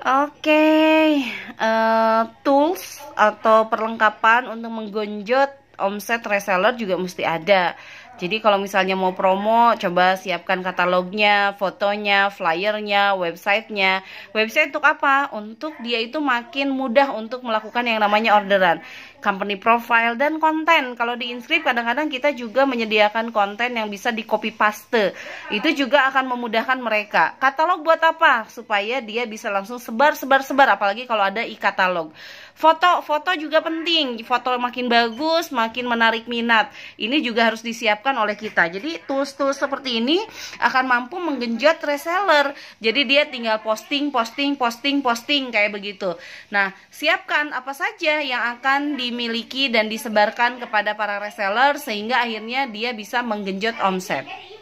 Oke, okay. uh, eh, tools atau perlengkapan untuk menggonjot omset reseller juga mesti ada. Jadi kalau misalnya mau promo, coba siapkan katalognya, fotonya, flyernya, websitenya. Website untuk apa? Untuk dia itu makin mudah untuk melakukan yang namanya orderan. Company profile dan konten. Kalau di inscript kadang-kadang kita juga menyediakan konten yang bisa di copy paste. Itu juga akan memudahkan mereka. Katalog buat apa? Supaya dia bisa langsung sebar-sebar-sebar apalagi kalau ada e-katalog. Foto, foto juga penting. Foto makin bagus, makin menarik minat. Ini juga harus disiapkan dilakukan oleh kita. Jadi tools-tools seperti ini akan mampu menggenjot reseller. Jadi dia tinggal posting, posting, posting, posting kayak begitu. Nah, siapkan apa saja yang akan dimiliki dan disebarkan kepada para reseller sehingga akhirnya dia bisa menggenjot omset.